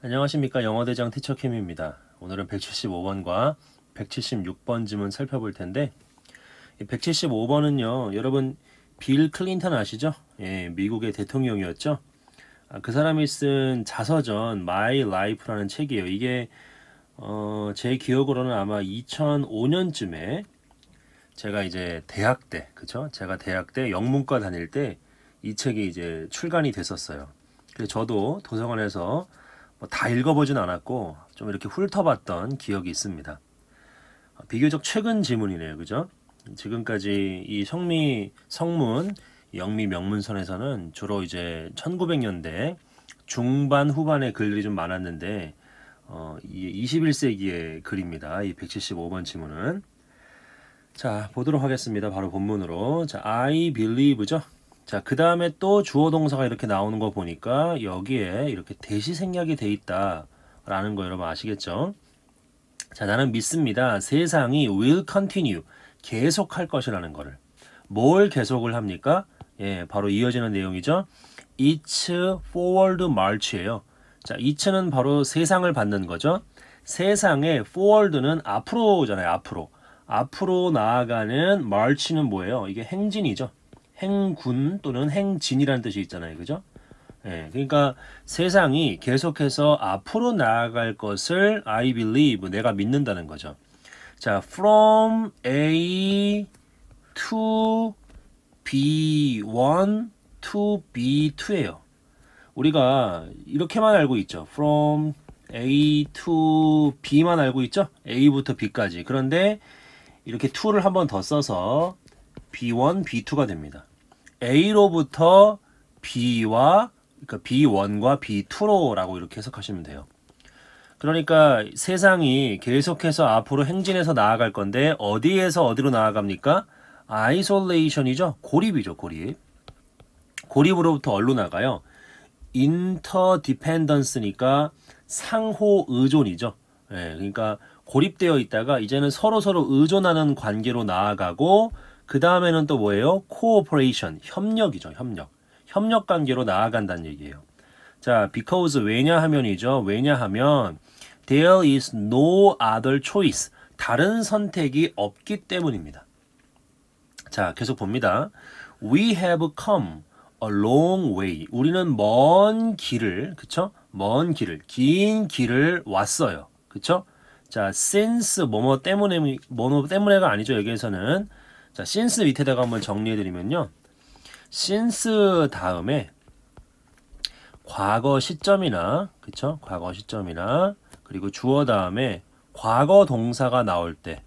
안녕하십니까 영어대장 티처캠입니다. 오늘은 175번과 176번 지문 살펴볼 텐데 175번은요 여러분 빌 클린턴 아시죠? 예, 미국의 대통령이었죠. 아, 그 사람이 쓴 자서전 마이 라이프라는 책이에요. 이게 어, 제 기억으로는 아마 2005년쯤에 제가 이제 대학 때 그쵸? 제가 대학 때 영문과 다닐 때 이 책이 이제 출간이 됐었어요. 그래서 저도 도서관에서 뭐다 읽어보진 않았고 좀 이렇게 훑어봤던 기억이 있습니다. 어, 비교적 최근 지문이네요. 그죠? 지금까지 이 성미 성문 영미 명문선에서는 주로 이제 1900년대 중반 후반의 글들이 좀 많았는데 어, 21세기의 글입니다. 이 175번 지문은 자 보도록 하겠습니다. 바로 본문으로 자 I believe죠. 자, 그 다음에 또 주어 동사가 이렇게 나오는 거 보니까 여기에 이렇게 대시 생략이 돼 있다라는 거 여러분 아시겠죠? 자, 나는 믿습니다. 세상이 will continue. 계속할 것이라는 거를. 뭘 계속을 합니까? 예, 바로 이어지는 내용이죠. its forward march예요. 자, it는 바로 세상을 받는 거죠. 세상의 forward는 앞으로잖아요, 앞으로. 앞으로 나아가는 march는 뭐예요? 이게 행진이죠. 행군 또는 행진이라는 뜻이 있잖아요. 그죠? 예, 그러니까 세상이 계속해서 앞으로 나아갈 것을 I believe, 내가 믿는다는 거죠. 자, from A to B1 to B2예요. 우리가 이렇게만 알고 있죠. from A to B만 알고 있죠. A부터 B까지. 그런데 이렇게 to를 한번더 써서 B1, B2가 됩니다. A로부터 B와 그러니까 B1과 B2로라고 이렇게 해석하시면 돼요. 그러니까 세상이 계속해서 앞으로 행진해서 나아갈 건데 어디에서 어디로 나아갑니까? 아이솔레이션이죠. 고립이죠, 고립. 고립으로부터 얼로 나가요? 인터디펜던스니까 상호 의존이죠. 예, 그러니까 고립되어 있다가 이제는 서로 서로 의존하는 관계로 나아가고 그 다음에는 또 뭐예요? 코오퍼레이션, 협력이죠. 협력. 협력 관계로 나아간다는 얘기예요. 자, because 왜냐하면이죠. 왜냐하면 there is no other choice. 다른 선택이 없기 때문입니다. 자, 계속 봅니다. We have come a long way. 우리는 먼 길을, 그쵸? 먼 길을, 긴 길을 왔어요. 그쵸? 자, since 뭐뭐 때문에, 뭐뭐 때문에가 아니죠. 여기에서는 자, s i 밑에다가 한번 정리해드리면요. 신스 다음에 과거 시점이나, 그쵸? 과거 시점이나, 그리고 주어 다음에 과거 동사가 나올 때,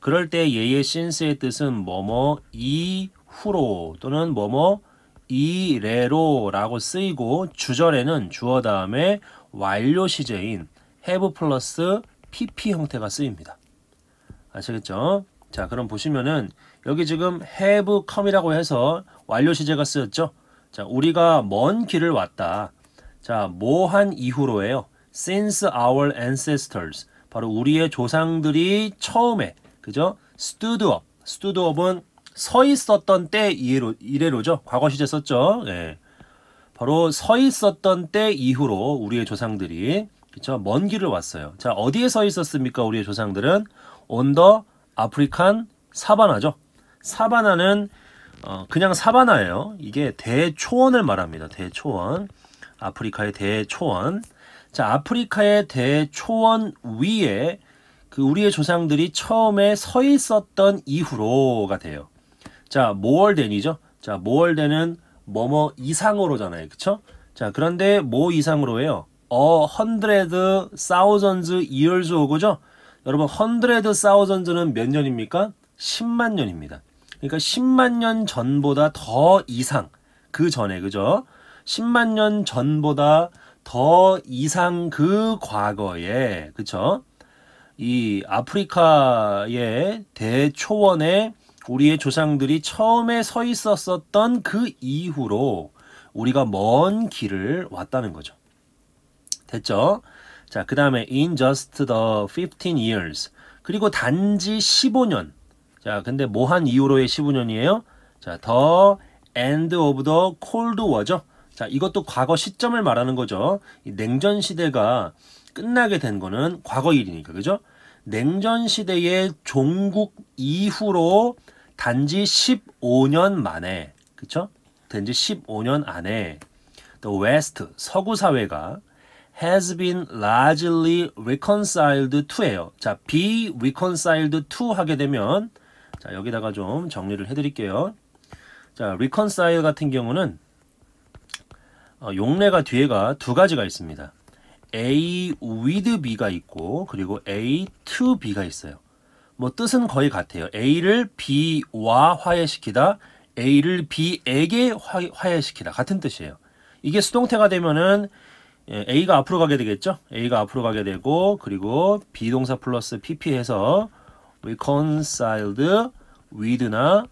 그럴 때 얘의 신스의 뜻은 뭐뭐 이후로 또는 뭐뭐 이래로 라고 쓰이고 주절에는 주어 다음에 완료 시제인 have 플러스 pp 형태가 쓰입니다. 아시겠죠? 자 그럼 보시면은 여기 지금 have come이라고 해서 완료 시제가 쓰였죠. 자, 우리가 먼 길을 왔다. 자, 뭐 한 이후로예요. since our ancestors 바로 우리의 조상들이 처음에 그죠? stood up. stood up은 서 있었던 때 이래로, 이래로죠. 과거 시제 썼죠. 예. 바로 서 있었던 때 이후로 우리의 조상들이 그죠먼 길을 왔어요. 자, 어디에 서 있었습니까? 우리의 조상들은 on the African 사바나죠. 사바나는 어, 그냥 사바나예요. 이게 대초원을 말합니다. 대초원. 아프리카의 대초원. 자, 아프리카의 대초원 위에 그 우리의 조상들이 처음에 서 있었던 이후로가 돼요. 자, 모월된이죠. 자, 모월된은 뭐뭐 이상으로잖아요. 그쵸? 자, 그런데 뭐 이상으로예요? 어, 헌드레드 사우전즈 이열즈 오고죠? 여러분, 헌드레드 사우전즈는 몇 년입니까? 10만 년입니다. 그러니까 10만 년 전보다 더 이상 그 전에 그죠? 10만 년 전보다 더 이상 그 과거에 그쵸? 이 아프리카의 대초원에 우리의 조상들이 처음에 서 있었었던 그 이후로 우리가 먼 길을 왔다는 거죠. 됐죠? 자, 그 다음에 in just the 15 years. 그리고 단지 15년. 자, 근데 뭐 한 이후로의 15년이에요. 자, 더 end of the cold war죠. 자, 이것도 과거 시점을 말하는 거죠. 냉전 시대가 끝나게 된 거는 과거 일이니까, 그죠? 냉전 시대의 종국 이후로 단지 15년 만에, 그쵸? 단지 15년 안에 The West, 서구 사회가 has been largely reconciled to예요. 자, be reconciled to 하게 되면 자, 여기다가 좀 정리를 해드릴게요. 자, reconcile 같은 경우는 어, 용례가 뒤에가 두 가지가 있습니다. A with B가 있고 그리고 A to B가 있어요. 뭐 뜻은 거의 같아요. A를 B와 화해시키다, A를 B에게 화, 화해시키다 같은 뜻이에요. 이게 수동태가 되면은 예, A가 앞으로 가게 되겠죠? A가 앞으로 가게 되고 그리고 비동사 플러스 PP 해서 reconciled with나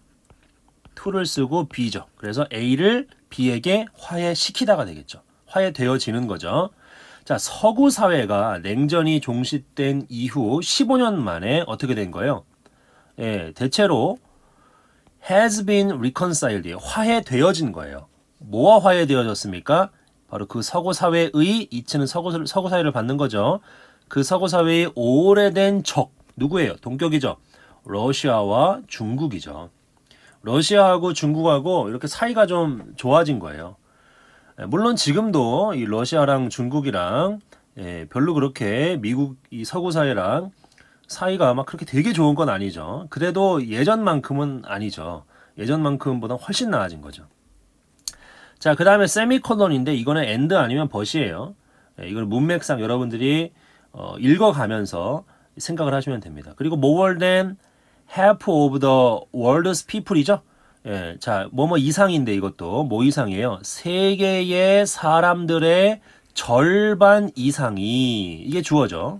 to를 쓰고 be죠. 그래서 a를 b에게 화해시키다가 되겠죠. 화해되어지는 거죠. 자, 서구 사회가 냉전이 종식된 이후 15년 만에 어떻게 된 거예요? 예, 대체로 has been reconciled, 화해되어진 거예요. 뭐와 화해되어졌습니까? 바로 그 서구 사회의 이치는 서구, 사회를 받는 거죠. 그 서구 사회의 오래된 적, 누구예요? 동격이죠. 러시아와 중국이죠. 러시아하고 중국하고 이렇게 사이가 좀 좋아진 거예요. 예, 물론 지금도 이 러시아랑 중국이랑 예, 별로 그렇게 미국 이 서구 사회랑 사이가 막 그렇게 되게 좋은 건 아니죠. 그래도 예전만큼은 아니죠. 예전만큼보다 훨씬 나아진 거죠. 자, 그 다음에 세미콜론인데 이거는 엔드 아니면 벗이에요. 예, 이걸 문맥상 여러분들이 어, 읽어가면서 생각을 하시면 됩니다. 그리고 more than half of the world's people이죠. 예, 자, 뭐뭐 뭐 이상인데 이것도 뭐 이상이에요. 세계의 사람들의 절반 이상이 이게 주어져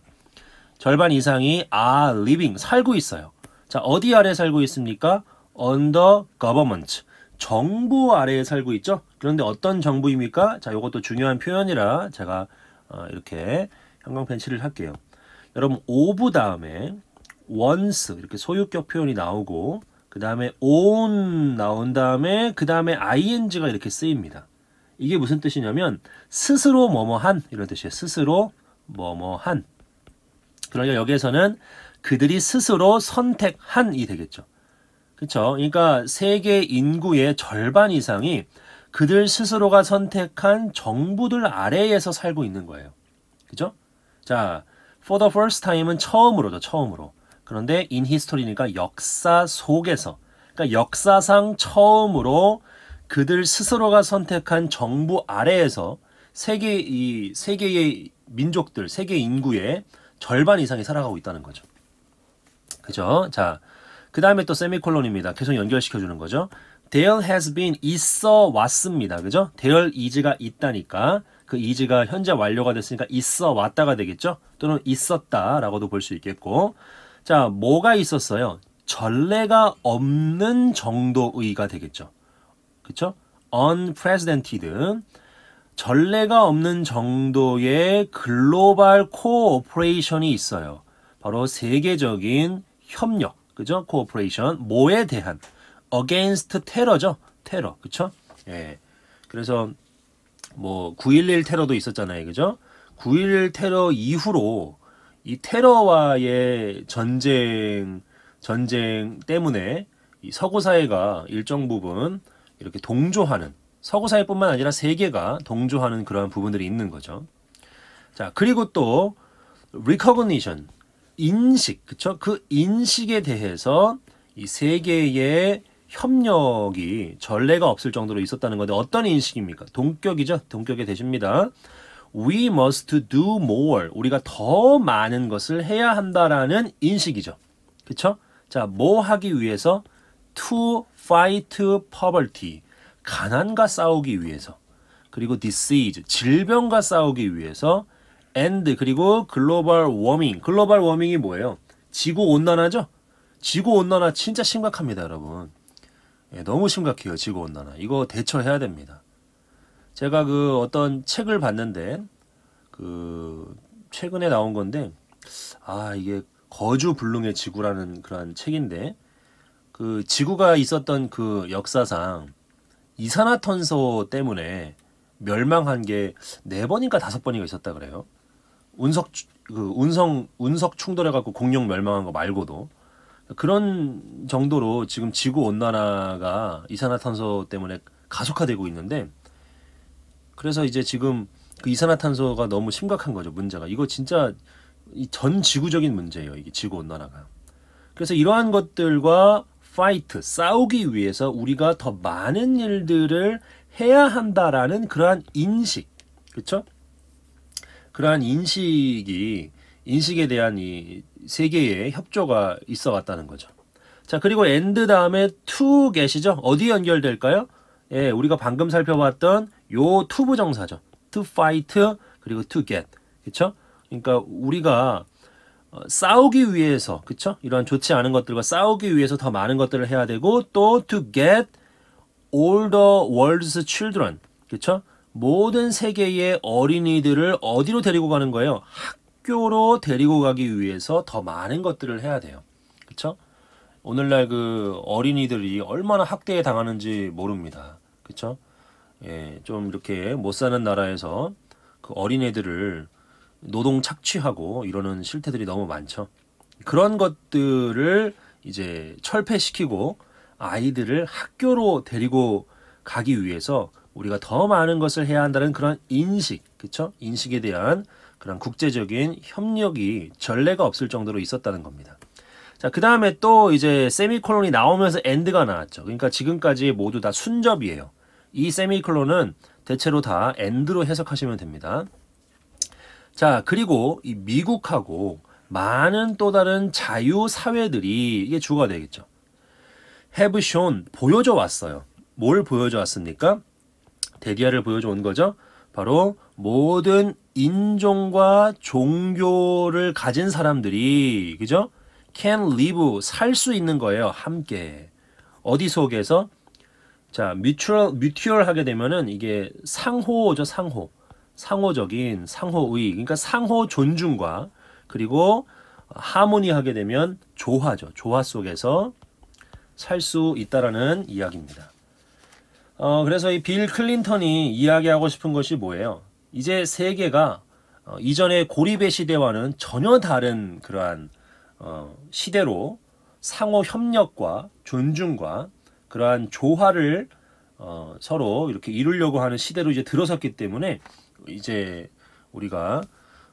절반 이상이 are living 살고 있어요. 자, 어디 아래 살고 있습니까? under government 정부 아래에 살고 있죠. 그런데 어떤 정부입니까? 자, 이것도 중요한 표현이라 제가 어, 이렇게 형광펜칠을 할게요. 여러분 오브 다음에 원스 이렇게 소유격 표현이 나오고 그 다음에 온 나온 다음에 그 다음에 ing가 이렇게 쓰입니다. 이게 무슨 뜻이냐면 스스로 뭐뭐한 이런 뜻이에요. 스스로 뭐뭐한 그러니까 여기에서는 그들이 스스로 선택한이 되겠죠. 그쵸 그러니까 세계 인구의 절반 이상이 그들 스스로가 선택한 정부들 아래에서 살고 있는 거예요. 그죠? 자, for the first time은 처음으로죠. 처음으로. 그런데 in history니까 역사 속에서 그러니까 역사상 처음으로 그들 스스로가 선택한 정부 아래에서 세계 이 세계의 민족들, 세계 인구의 절반 이상이 살아가고 있다는 거죠. 그죠? 자, 그 다음에 또 세미콜론입니다. 계속 연결시켜 주는 거죠. There has been 있어 왔습니다. 그죠? There is가 있다니까 그 이즈가 현재 완료가 됐으니까 있어 왔다가 되겠죠? 또는 있었다라고도 볼 수 있겠고 자 뭐가 있었어요? 전례가 없는 정도의가 되겠죠. 그쵸? unprecedented 전례가 없는 정도의 글로벌 코오퍼레이션이 있어요. 바로 세계적인 협력, 그죠? 코오퍼레이션, 뭐에 대한 against 테러죠. 테러, 그쵸? 예. 그래서 뭐9.11 테러도 있었잖아요. 그죠? 9.11 테러 이후로 이 테러와의 전쟁 전쟁 때문에 이 서구 사회가 일정 부분 이렇게 동조하는 서구 사회뿐만 아니라 세계가 동조하는 그러한 부분들이 있는 거죠. 자, 그리고 또 recognition 인식, 그쵸? 그 인식에 대해서 이 세계의 협력이 전례가 없을 정도로 있었다는 건데 어떤 인식입니까? 동격이죠. 동격이되십니다 We must do more. 우리가 더 많은 것을 해야 한다라는 인식이죠. 그렇죠? 자, 뭐 하기 위해서 to fight poverty. 가난과 싸우기 위해서. 그리고 disease. 질병과 싸우기 위해서 and 그리고 글로벌 워밍. 글로벌 워밍이 뭐예요? 지구 온난화죠? 지구 온난화 진짜 심각합니다, 여러분. 예, 너무 심각해요. 지구 온난화. 이거 대처해야 됩니다. 제가 그 어떤 책을 봤는데 그 최근에 나온 건데 아 이게 거주 불능의 지구라는 그런 책인데 그 지구가 있었던 그 역사상 이산화탄소 때문에 멸망한 게 네 번인가 다섯 번인가 있었다 그래요. 운석 그 운성 운석 충돌해 갖고 공룡 멸망한 거 말고도 그런 정도로 지금 지구 온난화가 이산화탄소 때문에 가속화되고 있는데 그래서 이제 지금 그 이산화탄소가 너무 심각한 거죠 문제가 이거 진짜 전 지구적인 문제예요 이게 지구 온난화가 그래서 이러한 것들과 파이트 싸우기 위해서 우리가 더 많은 일들을 해야 한다라는 그러한 인식 그렇죠 그러한 인식이 인식에 대한 이 세계의 협조가 있어 왔다는 거죠. 자, 그리고 e n 다음에 to g 죠 어디 연결될까요? 예, 우리가 방금 살펴봤던 요 t 부정사죠. to f i 그리고 to 그렇죠? 그러니까 우리가 어, 싸우기 위해서, 그렇 이러한 좋지 않은 것들과 싸우기 위해서 더 많은 것들을 해야 되고 또 to get all the world's children. 그렇 모든 세계의 어린이들을 어디로 데리고 가는 거예요? 학 학교로 데리고 가기 위해서 더 많은 것들을 해야 돼요. 그렇 오늘날 그 어린이들이 얼마나 학대에 당하는지 모릅니다. 그렇 예, 좀 이렇게 못 사는 나라에서 그 어린애들을 노동 착취하고 이러는 실태들이 너무 많죠. 그런 것들을 이제 철폐시키고 아이들을 학교로 데리고 가기 위해서 우리가 더 많은 것을 해야 한다는 그런 인식, 그쵸? 인식에 대한 그런 국제적인 협력이 전례가 없을 정도로 있었다는 겁니다. 자, 그 다음에 또 이제 세미콜론이 나오면서 엔드가 나왔죠. 그러니까 지금까지 모두 다 순접이에요. 이 세미콜론은 대체로 다 엔드로 해석하시면 됩니다. 자, 그리고 이 미국하고 많은 또 다른 자유사회들이 이게 주가 되겠죠. have shown, 보여줘 왔어요. 뭘 보여줘 왔습니까? 대기아를 보여줘 온 거죠. 바로 모든 인종과 종교를 가진 사람들이 그죠? can live 살 수 있는 거예요. 함께. 어디 속에서 자, mutual mutual 하게 되면은 이게 상호죠, 상호. 상호적인 상호의 그러니까 상호 존중과 그리고 하모니 하게 되면 조화죠. 조화 속에서 살 수 있다라는 이야기입니다. 어, 그래서 이 빌 클린턴이 이야기하고 싶은 것이 뭐예요? 이제 세계가 어, 이전의 고립의 시대와는 전혀 다른 그러한 어, 시대로 상호 협력과 존중과 그러한 조화를 어, 서로 이렇게 이루려고 하는 시대로 이제 들어섰기 때문에 이제 우리가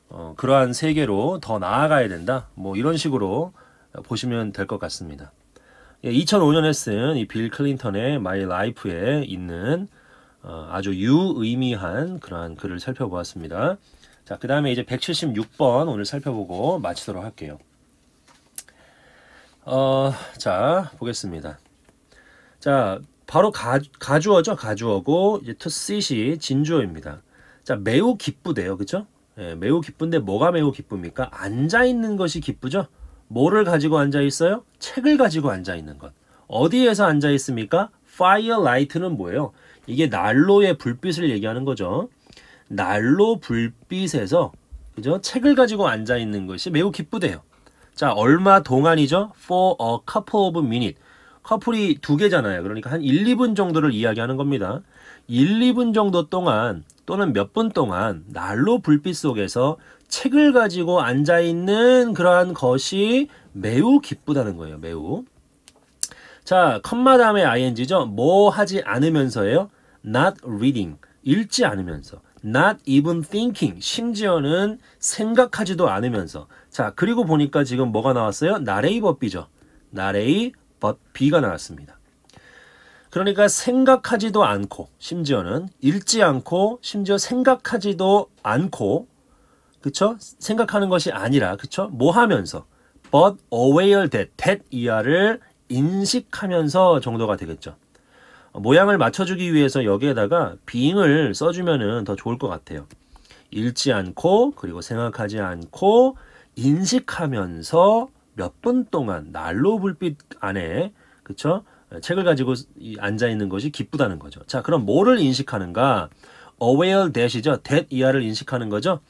어, 그러한 세계로 더 나아가야 된다. 뭐 이런 식으로 보시면 될 것 같습니다. 2005년에 예, 쓴이 빌 클린턴의 마이 라이프에 있는 어, 아주 유의미한 그러한 글을 살펴보았습니다. 자, 그 다음에 이제 176번 오늘 살펴보고 마치도록 할게요. 어, 자, 보겠습니다. 자, 바로 가, 가주어죠. 가주어고, 이제 투시시 진주어입니다. 자, 매우 기쁘대요. 그죠? 예, 매우 기쁜데 뭐가 매우 기쁩니까? 앉아있는 것이 기쁘죠? 뭐를 가지고 앉아 있어요? 책을 가지고 앉아 있는 것. 어디에서 앉아 있습니까? firelight는 뭐예요? 이게 난로의 불빛을 얘기하는 거죠. 난로 불빛에서 그죠? 책을 가지고 앉아 있는 것이 매우 기쁘대요. 자, 얼마 동안이죠? for a couple of minutes. 커플이 두 개잖아요. 그러니까 한 1, 2분 정도를 이야기하는 겁니다. 1, 2분 정도 동안 또는 몇 분 동안 난로 불빛 속에서 책을 가지고 앉아 있는 그러한 것이 매우 기쁘다는 거예요. 매우. 자, 컴마 다음에 ing죠. 뭐 하지 않으면서예요? not reading. 읽지 않으면서. not even thinking. 심지어는 생각하지도 않으면서. 자, 그리고 보니까 지금 뭐가 나왔어요? 나레이 버비죠. 나레이 버비가 나왔습니다. 그러니까 생각하지도 않고 심지어는 읽지 않고 심지어 생각하지도 않고 그쵸? 생각하는 것이 아니라 그쵸? 뭐 하면서 but aware that that 이하를 인식하면서 정도가 되겠죠. 모양을 맞춰주기 위해서 여기에다가 being을 써주면 더 좋을 것 같아요. 읽지 않고 그리고 생각하지 않고 인식하면서 몇 분 동안 난로 불빛 안에 그쵸? 예, 책을 가지고 앉아 있는 것이 기쁘다는 거죠. 자, 그럼 뭐를 인식하는가? aware that이죠. that 이하를 인식하는 거죠.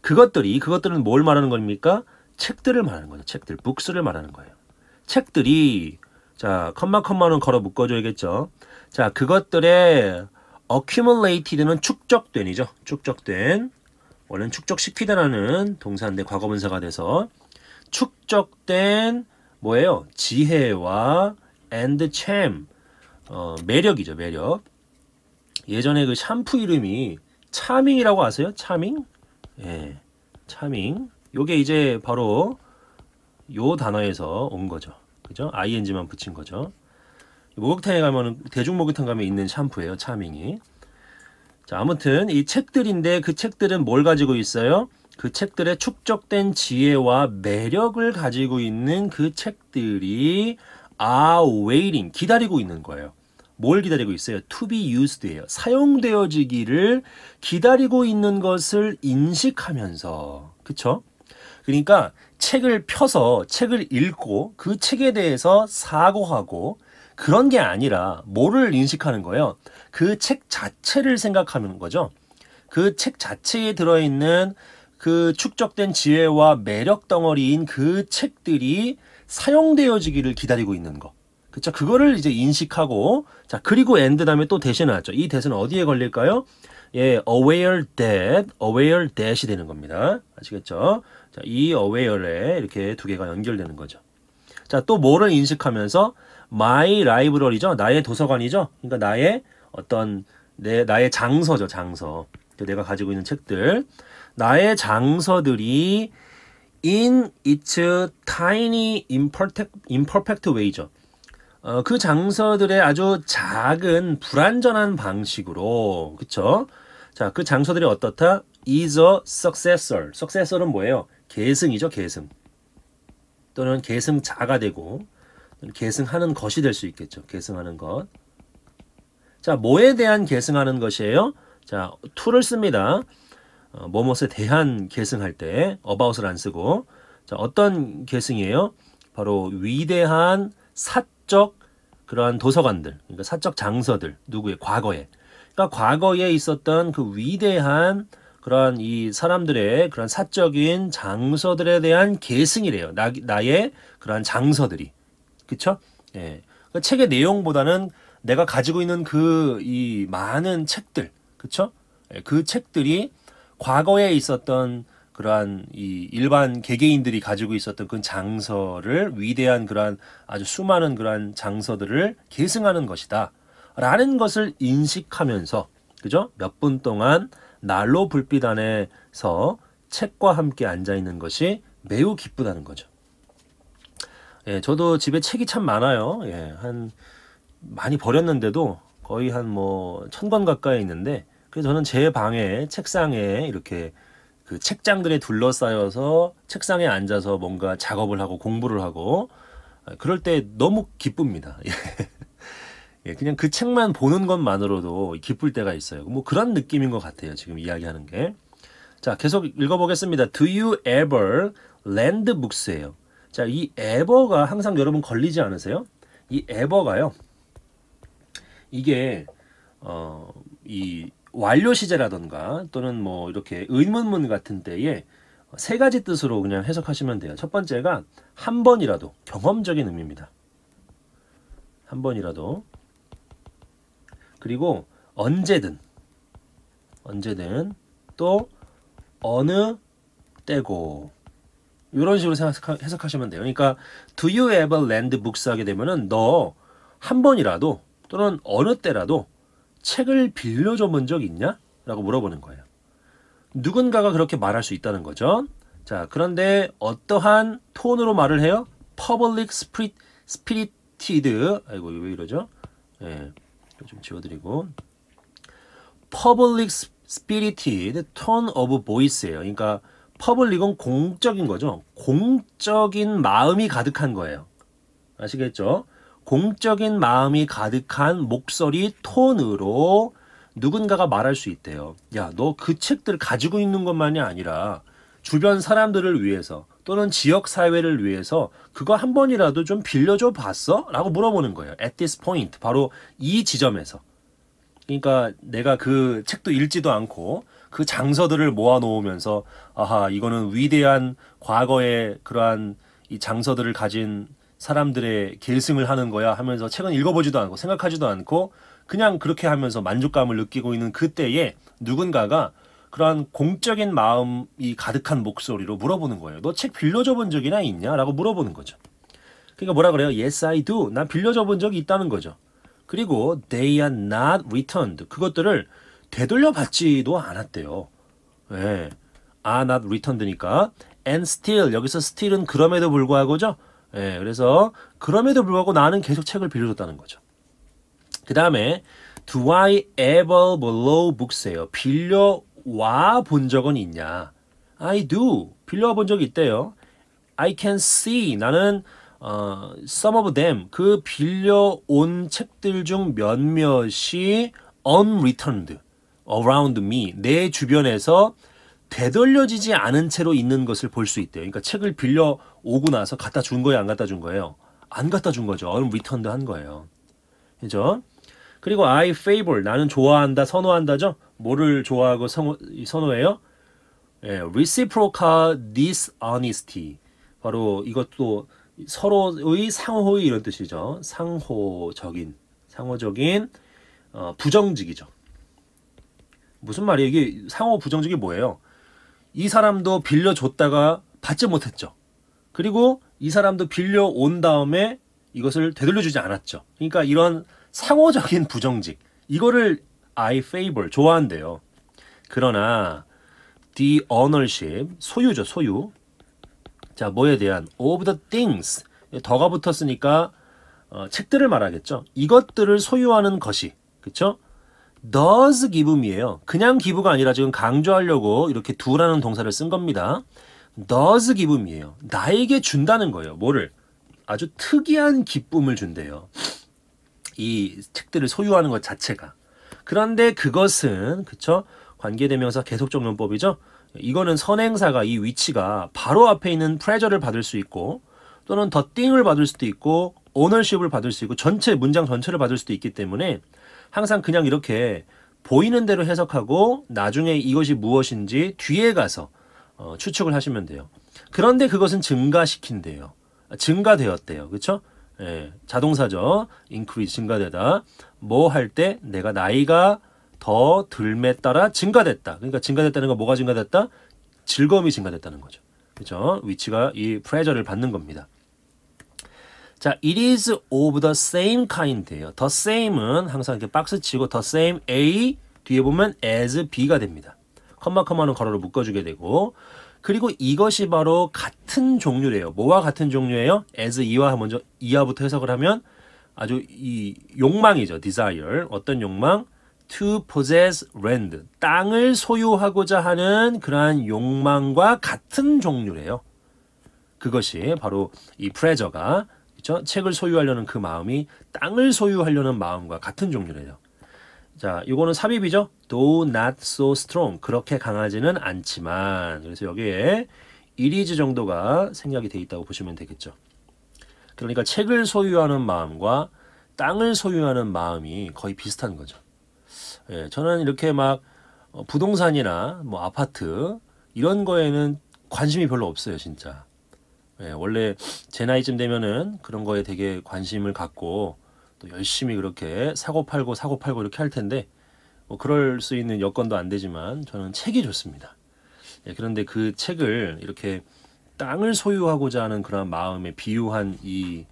그것들이 그것들은 뭘 말하는 겁니까? 책들을 말하는 거죠. 책들, 북스를 말하는 거예요. 책들이 자, 컴마 컴마는 걸어 묶어 줘야겠죠. 자, 그것들의 accumulated는 축적된이죠. 축적된. 원래는 축적시키다라는 동사인데 과거분사가 돼서 축적된 뭐예요? 지혜와 앤드 챔 어, 매력이죠 매력 예전에 그 샴푸 이름이 차밍이라고 아세요? 차밍? 예, 차밍 요게 이제 바로 요 단어에서 온 거죠 그죠? ing만 붙인 거죠 목욕탕에 가면 대중목욕탕 가면 있는 샴푸예요 차밍이 자 아무튼 이 책들인데 그 책들은 뭘 가지고 있어요? 그 책들의 축적된 지혜와 매력을 가지고 있는 그 책들이 are waiting 기다리고 있는 거예요. 뭘 기다리고 있어요? to be used예요. 사용되어지기를 기다리고 있는 것을 인식하면서 그쵸? 그러니까 책을 펴서 책을 읽고 그 책에 대해서 사고하고 그런 게 아니라 뭐를 인식하는 거예요? 그 책 자체를 생각하는 거죠. 그 책 자체에 들어있는 그 축적된 지혜와 매력 덩어리인 그 책들이 사용되어지기를 기다리고 있는 거. 그쵸? 그거를 이제 인식하고, 자, 그리고 and 다음에 또 대신 나왔죠. 이 대신 어디에 걸릴까요? 예, aware that, aware that이 되는 겁니다. 아시겠죠? 자, 이 aware에 이렇게 두 개가 연결되는 거죠. 자, 또 뭐를 인식하면서 my library죠. 나의 도서관이죠. 그러니까 나의 어떤 내 나의 장서죠, 장서. 그 내가 가지고 있는 책들. 나의 장서들이 in its tiny imperfect, imperfect way죠. 어, 그 장서들의 아주 작은 불완전한 방식으로 그쵸? 자, 그 장서들이 어떻다? is a successor. successor은 뭐예요? 계승이죠, 계승. 또는 계승자가 되고 계승하는 것이 될 수 있겠죠. 계승하는 것. 자, 뭐에 대한 계승하는 것이에요? 자, to를 씁니다. 어, 뭐뭐에 대한 계승할 때 about을 안 쓰고 자, 어떤 계승이에요? 바로 위대한 사적 그러한 도서관들, 그러니까 사적 장서들, 누구의 과거에. 그러니까 과거에 있었던 그 위대한 그러한 이 사람들의 그런 사적인 장서들에 대한 계승이래요. 나, 나의 그러한 장서들이. 그쵸? 예. 그러니까 책의 내용보다는 내가 가지고 있는 그 이 많은 책들, 그쵸? 예, 그 책들이 과거에 있었던 그러한 이 일반 개개인들이 가지고 있었던 그 장서를 위대한 그러한 아주 수많은 그러한 장서들을 계승하는 것이다. 라는 것을 인식하면서 그죠? 몇 분 동안 난로 불빛 안에서 책과 함께 앉아 있는 것이 매우 기쁘다는 거죠. 예, 저도 집에 책이 참 많아요. 예, 한 많이 버렸는데도 거의 한 뭐 천 권 가까이 있는데 그래서 저는 제 방에 책상에 이렇게 그 책장들에 둘러싸여서 책상에 앉아서 뭔가 작업을 하고 공부를 하고 아, 그럴 때 너무 기쁩니다. 예. 예, 그냥 그 책만 보는 것만으로도 기쁠 때가 있어요. 뭐 그런 느낌인 것 같아요. 지금 이야기하는 게. 자, 계속 읽어보겠습니다. Do you ever lend books예요. 자, 이 ever가 항상 여러분 걸리지 않으세요? 이 ever가요. 이게 어, 이 완료 시제라던가 또는 뭐 이렇게 의문문 같은 때에세 가지 뜻으로 그냥 해석하시면 돼요. 첫 번째가 한 번이라도 경험적인 의미입니다. 한 번이라도 그리고 언제든 언제든 또 어느 때고 이런 식으로 생각, 해석하시면 돼요. 그러니까 Do you ever lend books 하게 되면은 너 한 번이라도 또는 어느 때라도 책을 빌려줘 본 적 있냐? 라고 물어보는 거예요. 누군가가 그렇게 말할 수 있다는 거죠. 자, 그런데 어떠한 톤으로 말을 해요? Public Spirit, Spirited. 아이고, 왜 이러죠? 예, 좀 지워드리고. Public Spirited Tone of Voice예요. 그러니까 Public은 공적인 거죠. 공적인 마음이 가득한 거예요. 아시겠죠? 공적인 마음이 가득한 목소리 톤으로 누군가가 말할 수 있대요. 야, 너 그 책들 가지고 있는 것만이 아니라 주변 사람들을 위해서 또는 지역 사회를 위해서 그거 한 번이라도 좀 빌려줘 봤어? 라고 물어보는 거예요. At this point. 바로 이 지점에서. 그러니까 내가 그 책도 읽지도 않고 그 장서들을 모아놓으면서 아하, 이거는 위대한 과거의 그러한 이 장서들을 가진 사람들의 계승을 하는 거야 하면서 책은 읽어보지도 않고 생각하지도 않고 그냥 그렇게 하면서 만족감을 느끼고 있는 그때에 누군가가 그러한 공적인 마음이 가득한 목소리로 물어보는 거예요. 너 책 빌려줘 본 적이나 있냐? 라고 물어보는 거죠. 그러니까 뭐라 그래요? Yes, I do. 난 빌려줘 본 적이 있다는 거죠. 그리고 they are not returned. 그것들을 되돌려 받지도 않았대요. 예. 네. are not returned니까 and still 여기서 still은 그럼에도 불구하고죠. 예, 그래서 그럼에도 불구하고 나는 계속 책을 빌려줬다는 거죠. 그 다음에 Do I ever borrow books예요. 빌려와 본 적은 있냐? I do. 빌려와 본 적이 있대요. I can see. 나는 어, some of them 그 빌려온 책들 중 몇몇이 unreturned around me 내 주변에서 되돌려지지 않은 채로 있는 것을 볼 수 있대요. 그러니까 책을 빌려 오고 나서 갖다 준 거예요, 안 갖다 준 거예요? 안 갖다 준 거죠. 그럼 리턴도 한 거예요. 그죠? 그리고 I favor 나는 좋아한다, 선호한다죠. 뭐를 좋아하고 선호, 선호해요? 예, reciprocal dishonesty. 바로 이것도 서로의 상호의 이런 뜻이죠. 상호적인, 상호적인 어, 부정직이죠. 무슨 말이에요? 이게 상호 부정직이 뭐예요? 이 사람도 빌려줬다가 받지 못했죠. 그리고 이 사람도 빌려온 다음에 이것을 되돌려주지 않았죠. 그러니까 이런 상호적인 부정직 이거를 I favor 좋아한대요. 그러나 the ownership 소유죠 소유. 자 뭐에 대한 of the things 더가 붙었으니까 어, 책들을 말하겠죠. 이것들을 소유하는 것이 그쵸? does g i 이에요 그냥 기부가 아니라 지금 강조하려고 이렇게 do라는 동사를 쓴 겁니다. does g i 이에요 나에게 준다는 거예요. 뭐를? 아주 특이한 기쁨을 준대요. 이 책들을 소유하는 것 자체가. 그런데 그것은 그쵸? 관계되면서 계속적용법이죠. 이거는 선행사가 이 위치가 바로 앞에 있는 프레저를 받을 수 있고 또는 더 띵을 받을 수도 있고 오너십을 받을 수 있고 전체 문장 전체를 받을 수도 있기 때문에 항상 그냥 이렇게 보이는 대로 해석하고 나중에 이것이 무엇인지 뒤에 가서 어, 추측을 하시면 돼요. 그런데 그것은 증가시킨대요. 증가되었대요. 그렇죠? 예, 자동사죠. increase 증가되다. 뭐 할 때 내가 나이가 더 들매 따라 증가됐다. 그러니까 증가됐다는 건 뭐가 증가됐다? 즐거움이 증가됐다는 거죠. 그렇죠? 위치가 이 프레저를 받는 겁니다. 자, it is of the same kind예요. the same은 항상 이렇게 박스 치고 the same a 뒤에 보면 as b가 됩니다. 컴마 컴마는 가로로 묶어주게 되고 그리고 이것이 바로 같은 종류래요. 뭐와 같은 종류예요? as 이와 먼저 이하부터 해석을 하면 아주 이 욕망이죠. desire 어떤 욕망? to possess land 땅을 소유하고자 하는 그러한 욕망과 같은 종류래요. 그것이 바로 이 프레저가 그렇죠? 책을 소유하려는 그 마음이 땅을 소유하려는 마음과 같은 종류래요. 자, 이거는 삽입이죠. Do not so strong. 그렇게 강하지는 않지만 그래서 여기에 이리즈 정도가 생략이 돼 있다고 보시면 되겠죠. 그러니까 책을 소유하는 마음과 땅을 소유하는 마음이 거의 비슷한 거죠. 예, 저는 이렇게 막 어, 부동산이나 뭐 아파트 이런 거에는 관심이 별로 없어요, 진짜. 예, 원래 제 나이쯤 되면은 그런 거에 되게 관심을 갖고 또 열심히 그렇게 사고 팔고 사고 팔고 이렇게 할 텐데 뭐 그럴 수 있는 여건도 안 되지만 저는 책이 좋습니다. 예, 그런데 그 책을 이렇게 땅을 소유하고자 하는 그런 마음에 비유한 이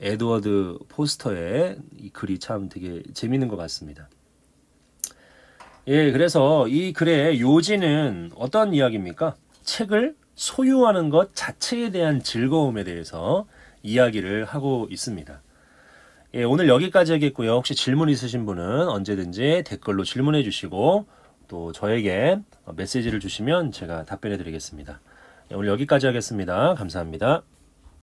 에드워드 포스터의 이 글이 참 되게 재밌는 것 같습니다. 예, 그래서 이 글의 요지는 어떤 이야기입니까? 책을 소유하는 것 자체에 대한 즐거움에 대해서 이야기를 하고 있습니다. 예, 오늘 여기까지 하겠고요. 혹시 질문 있으신 분은 언제든지 댓글로 질문해 주시고 또 저에게 메시지를 주시면 제가 답변해 드리겠습니다. 예, 오늘 여기까지 하겠습니다. 감사합니다.